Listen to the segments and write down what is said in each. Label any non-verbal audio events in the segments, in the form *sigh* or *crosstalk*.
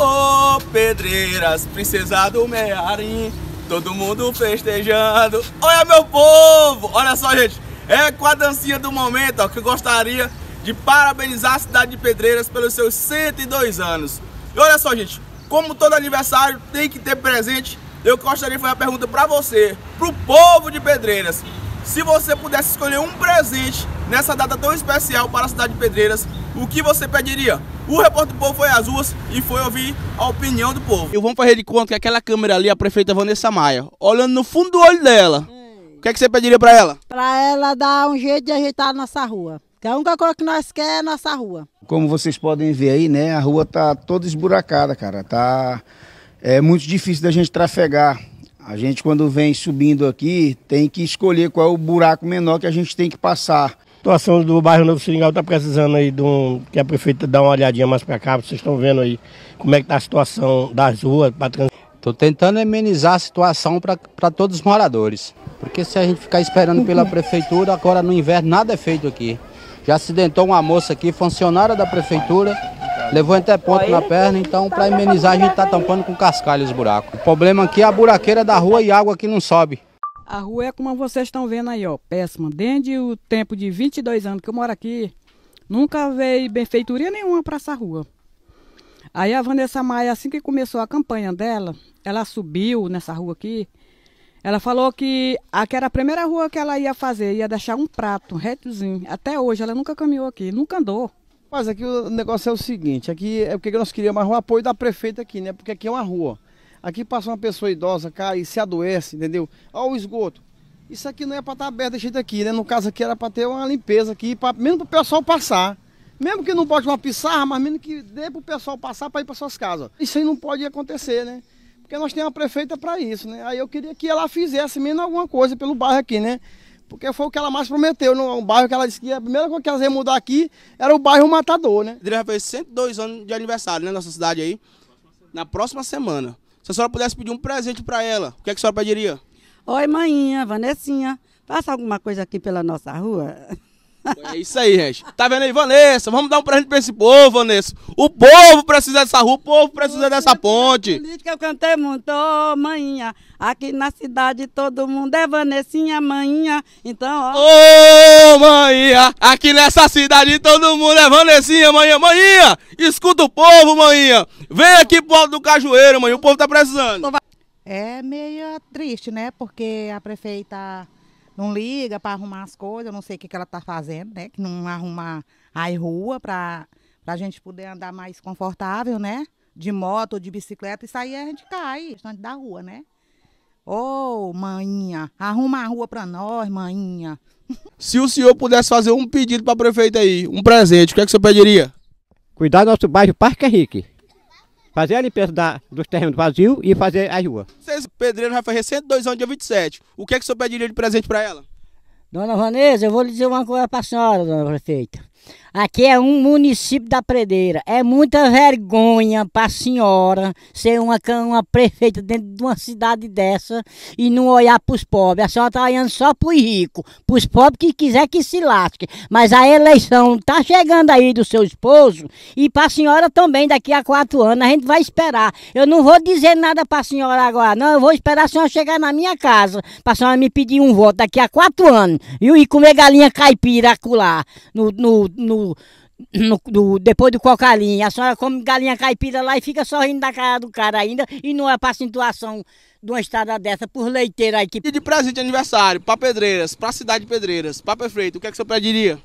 Ô oh, pedreiras, princesa do Mearim, todo mundo festejando. Olha meu povo, olha só gente, é com a dancinha do momento ó, que eu gostaria de parabenizar a cidade de Pedreiras pelos seus 102 anos. E olha só gente, como todo aniversário tem que ter presente, eu gostaria de fazer uma pergunta para você, pro povo de Pedreiras. Se você pudesse escolher um presente nessa data tão especial para a cidade de Pedreiras, o que você pediria? O repórter do povo foi às ruas e foi ouvir a opinião do povo. Eu vou fazer de conta que aquela câmera ali, a prefeita Vanessa Maia, olhando no fundo do olho dela, o que, é que você pediria para ela? Para ela dar um jeito de ajeitar a nossa rua. Que é a única coisa que nós queremos é a nossa rua. Como vocês podem ver aí, né, a rua tá toda esburacada, cara. Tá é muito difícil da gente trafegar. A gente quando vem subindo aqui, tem que escolher qual é o buraco menor que a gente tem que passar situação do bairro Novo Seringal está precisando aí de um, que a prefeita dá uma olhadinha mais para cá, vocês estão vendo aí como é que está a situação das ruas para trans... Estou tentando amenizar a situação para todos os moradores, porque se a gente ficar esperando pela *laughs* prefeitura, agora no inverno nada é feito aqui. Já acidentou uma moça aqui, funcionária da prefeitura, levou até ponto na perna, então para amenizar a gente está tampando com cascalho os buracos. O problema aqui é a buraqueira da rua e água que não sobe. A rua é como vocês estão vendo aí, ó, péssima. Desde o tempo de 22 anos que eu moro aqui, nunca veio benfeitoria nenhuma para essa rua. Aí a Vanessa Maia, assim que começou a campanha dela, ela subiu nessa rua aqui. Ela falou que aqui era a primeira rua que ela ia fazer, ia deixar um prato retozinho. Até hoje ela nunca caminhou aqui, nunca andou. Mas aqui o negócio é o seguinte, aqui é porque nós queríamos o apoio da prefeita aqui, né? Porque aqui é uma rua. Aqui passa uma pessoa idosa, cai, se adoece, entendeu? Olha o esgoto. Isso aqui não é para estar tá aberto desse jeito aqui, né? No caso aqui era para ter uma limpeza aqui, pra, mesmo para o pessoal passar. Mesmo que não bote uma pissarra, mas mesmo que dê para o pessoal passar para ir para suas casas. Isso aí não pode acontecer, né? Porque nós temos uma prefeita para isso, né? Aí eu queria que ela fizesse mesmo alguma coisa pelo bairro aqui, né? Porque foi o que ela mais prometeu, no bairro que ela disse que a primeira coisa que ela ia mudar aqui era o bairro Matador, né? Direito vai fazer 102 anos de aniversário, né? Nossa cidade aí. Na próxima semana. Se a senhora pudesse pedir um presente para ela, o que, é que a senhora pediria? Oi, maninha, Vanessinha, faça alguma coisa aqui pela nossa rua. É isso aí, gente. Tá vendo aí, Vanessa? Vamos dar um presente pra esse povo, Vanessa. O povo precisa dessa rua, o povo precisa dessa ponte. Política eu cantei muito, oh, manhinha. Aqui na cidade todo mundo é Vanessinha, manhinha. Então, ó. Ô, oh, manhinha. Aqui nessa cidade todo mundo é Vanessinha, manhinha. Manhinha, escuta o povo, manhinha. Vem aqui pro Alto do Cajueiro, manhinha. O povo tá precisando. É meio triste, né? Porque a prefeita não liga para arrumar as coisas, eu não sei o que, que ela está fazendo, né? Que não arruma a rua para a gente poder andar mais confortável, né? De moto ou de bicicleta, isso aí a gente cai, estante da rua, né? Ô, oh, maninha, arruma a rua para nós, maninha. *laughs* Se o senhor pudesse fazer um pedido para a prefeita aí, um presente, o que, é que o senhor pediria? Cuidar do nosso bairro Parque Henrique fazer a limpeza da, dos terrenos vazios e fazer as ruas. Vocês, pedreiro, vai fazer 102 anos, dia 27. O que é que o senhor pediria de presente para ela? Dona Vanessa, eu vou lhe dizer uma coisa para a senhora, dona prefeita. Aqui é um município da Predeira. É muita vergonha para a senhora ser uma, uma prefeita dentro de uma cidade dessa e não olhar para os pobres. A senhora está olhando só para os ricos, para os pobres que quiser que se lasque. Mas a eleição está chegando aí do seu esposo e para a senhora também daqui a quatro anos. A gente vai esperar. Eu não vou dizer nada para a senhora agora, não. Eu vou esperar a senhora chegar na minha casa para a senhora me pedir um voto daqui a quatro anos. E comer galinha caipira acular no, no, no no, do, depois do cocalinho. A senhora come galinha caipira lá e fica sorrindo da cara do cara ainda e não é para situação de uma estrada dessa por leiteira aí que... E de presente de aniversário, para Pedreiras, para a cidade de Pedreiras, para prefeito, o que é que o senhor pediria?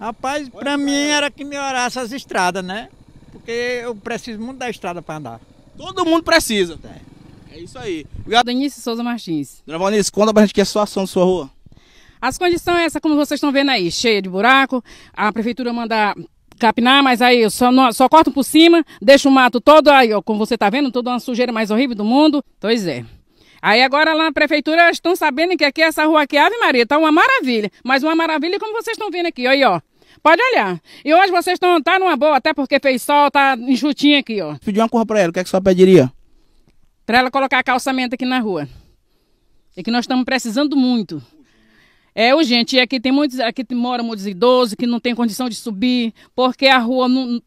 Rapaz, para mim era que melhorasse as estradas, né? Porque eu preciso muito da estrada para andar. Todo mundo precisa. É. É isso aí. Obrigado. Denise Souza Martins. Dona Valnice, conta pra gente que é a situação da sua rua. As condições é essa, como vocês estão vendo aí, cheia de buraco. A prefeitura manda capinar, mas aí só, só por cima, deixa o mato todo aí, ó, como você está vendo, toda uma sujeira mais horrível do mundo. Pois é. Aí agora lá na prefeitura estão sabendo que aqui é essa rua aqui, Ave Maria, tá uma maravilha. Mas uma maravilha como vocês estão vendo aqui, aí ó. Pode olhar. E hoje vocês estão tá numa boa, até porque fez sol, tá enxutinho aqui, ó. Pediu uma cor para ela, o que é que só pediria? Para ela colocar calçamento aqui na rua. É que nós estamos precisando muito. É urgente. É e aqui tem muitos, aqui é moram muitos idosos que não tem condição de subir, porque a rua não,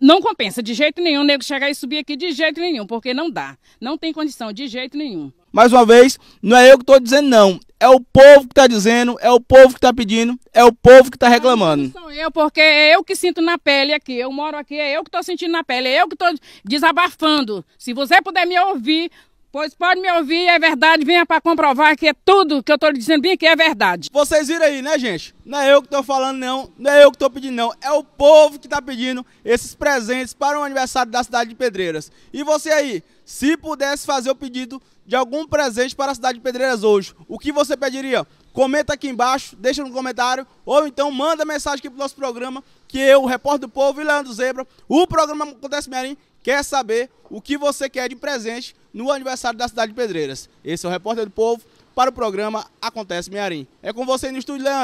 não compensa de jeito nenhum o nego chegar e subir aqui de jeito nenhum, porque não dá. Não tem condição de jeito nenhum. Mais uma vez, não é eu que estou dizendo não. É o povo que está dizendo, é o povo que está pedindo, é o povo que está reclamando. Não sou eu, porque é eu que sinto na pele aqui. Eu moro aqui, é eu que estou sentindo na pele, é eu que estou desabafando. Se você puder me ouvir, Pois pode me ouvir, é verdade, venha para comprovar que é tudo que eu estou dizendo bem que é verdade. Vocês viram aí, né, gente? Não é eu que estou falando não, não é eu que estou pedindo não, é o povo que está pedindo esses presentes para o aniversário da cidade de Pedreiras. E você aí, se pudesse fazer o pedido de algum presente para a cidade de Pedreiras hoje, o que você pediria? Comenta aqui embaixo, deixa no comentário ou então manda mensagem aqui pro nosso programa que eu, o repórter do povo e Leandro Zebra, o programa Acontece Mearim, quer saber o que você quer de presente no aniversário da cidade de Pedreiras. Esse é o repórter do povo para o programa Acontece Mearim. É com você no estúdio, Leandro.